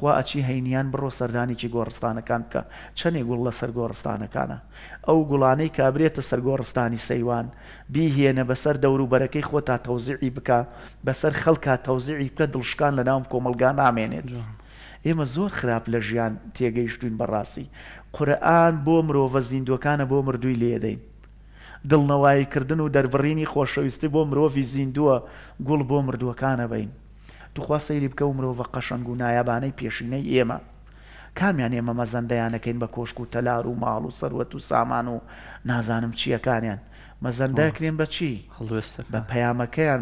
خوا ئەچی هەینیان بڕۆ سەردانێکی گۆڕستانەکان بکە چەندێک گوڵ لە سەر گۆڕستانەکانە ئەو گوڵانەی کابرێتە سەر گۆڕستانی سەیوان بیهێنە بەسەر دەوروبەرەکەی خۆ تا تەوزیعی بکە بەسەر خەڵکا تەوزیعی بکە دڵشکان لە ناوم کۆمەلگان نامێنێت. ئێمە زۆر خراپ لە ژیان تێگەیشتوین بەڕاستی قورئان بۆ مرۆڤە زیندوەکانە بۆ مردووی لێدەین دڵنەواییکردن و دەربڕینی خۆشەویستی بۆ مرۆڤی زیندووە گوڵ بۆ مردووەکانە بین توخوا سەیری بکە و مرۆڤ قەشنگ و نایابانەی پێشینەی ئێمە کامیان ئێمە مەزەندەیانەکەین بە کۆشک و تەلار و ماڵ و سەروەت و سامان و نازانم چیەکانیان مەزەندەکرێن بە چی هەڵوێستە بە پەیامەکەیان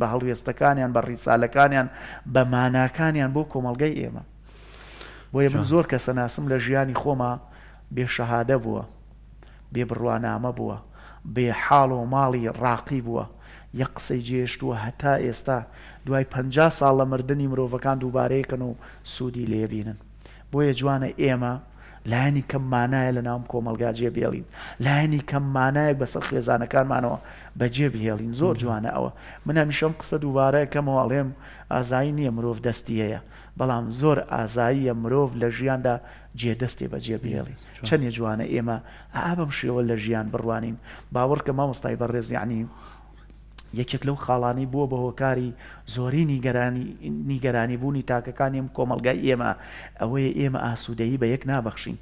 بە هەڵوێستەکانیان بە ڕیسالەکانیان بە ماناکانیان بۆ کۆمەلگەی ئێمە بۆیە من زۆر کە سەناسم لە ژیانی خۆمە بێشەهادە بووە بێ بڕوانامە بووە بێ حاڵ و ماڵی ڕاقی بووە یە قسەی جێشتووە هەتا ئێستا دوای پ ساڵ لە مردنی مرۆڤەکان دووبارەیەکەن و سوودی لێبینن بۆیە جوانە ئێمە لایەنی کەم مانایە لە ناوم کۆمەلگاجێ بێڵین لایەنی کەم مانایە بەسەر خێزانەکانمانەوە بەجێ بهێڵین زۆر جوانە ئەوە من هەمیشەم قسە دووبارەکەمەوە ئەڵێم ئازایی نییە مرۆڤ دەستیەیە بەڵام زۆر ئازاییە مرۆڤ لە ژیاندا جێدەستی بەجێ بهێڵی چەندێ جوانە ئێمە ئابم شێوە لە ژیان بڕوانین باوەڕ کە مامۆستای بەڕێزیانی یەکێک لەو خاڵانی بووە بە هۆکاری زۆری نیگەرانی بوونی تاکەکانی ئەم کۆمەلگای ئێمە ئەوەیە ئێمە ئاسوودەیی بە یەک نابەخشین.